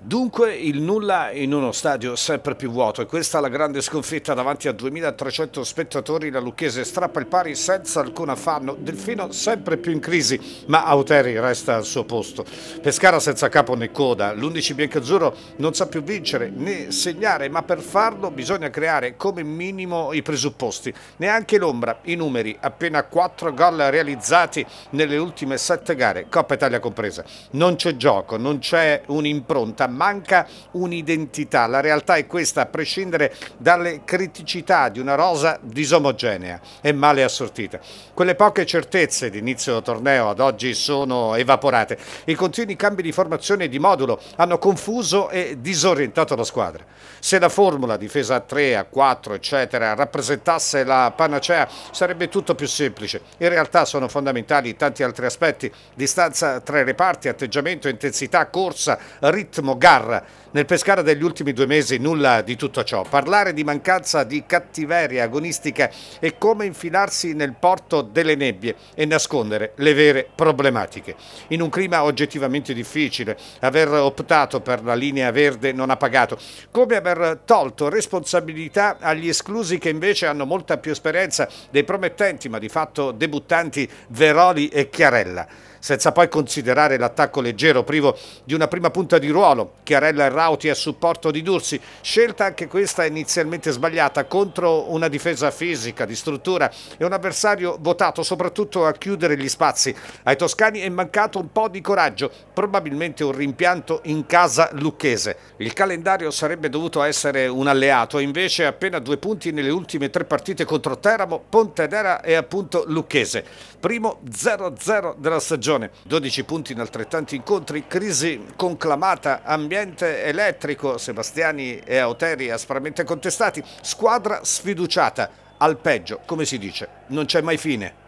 Dunque il nulla in uno stadio sempre più vuoto e questa è la grande sconfitta davanti a 2300 spettatori la Lucchese strappa il pari senza alcun affanno, Delfino sempre più in crisi ma Auteri resta al suo posto, Pescara senza capo né coda, l'11 biancazzurro non sa più vincere né segnare ma per farlo bisogna creare come minimo i presupposti, neanche l'ombra, i numeri, appena 4 gol realizzati nelle ultime 7 gare, Coppa Italia compresa, non c'è gioco, non c'è un'impronta manca un'identità. La realtà è questa, a prescindere dalle criticità di una rosa disomogenea e male assortita. Quelle poche certezze di inizio torneo ad oggi sono evaporate. I continui cambi di formazione e di modulo hanno confuso e disorientato la squadra. Se la formula difesa a 3, a 4, eccetera, rappresentasse la panacea, sarebbe tutto più semplice. In realtà sono fondamentali tanti altri aspetti, distanza tra i reparti, atteggiamento, intensità, corsa, ritmo, Gar. Nel Pescara degli ultimi due mesi nulla di tutto ciò. Parlare di mancanza di cattiveria agonistica è come infilarsi nel porto delle nebbie e nascondere le vere problematiche. In un clima oggettivamente difficile, aver optato per la linea verde non ha pagato, come aver tolto responsabilità agli esclusi che invece hanno molta più esperienza dei promettenti ma di fatto debuttanti Veroli e Chiarella senza poi considerare l'attacco leggero privo di una prima punta di ruolo, Chiarella e Rauti a supporto di Dursi, scelta anche questa inizialmente sbagliata contro una difesa fisica di struttura e un avversario votato soprattutto a chiudere gli spazi. Ai toscani è mancato un po' di coraggio, probabilmente un rimpianto in casa lucchese. Il calendario sarebbe dovuto essere un alleato, invece appena due punti nelle ultime tre partite contro Teramo, Pontedera e appunto Lucchese. Primo 0-0 della stagione stagione, 12 punti in altrettanti incontri, crisi conclamata, ambiente elettrico, Sebastiani e Auteri aspramente contestati, squadra sfiduciata, al peggio, come si dice, non c'è mai fine.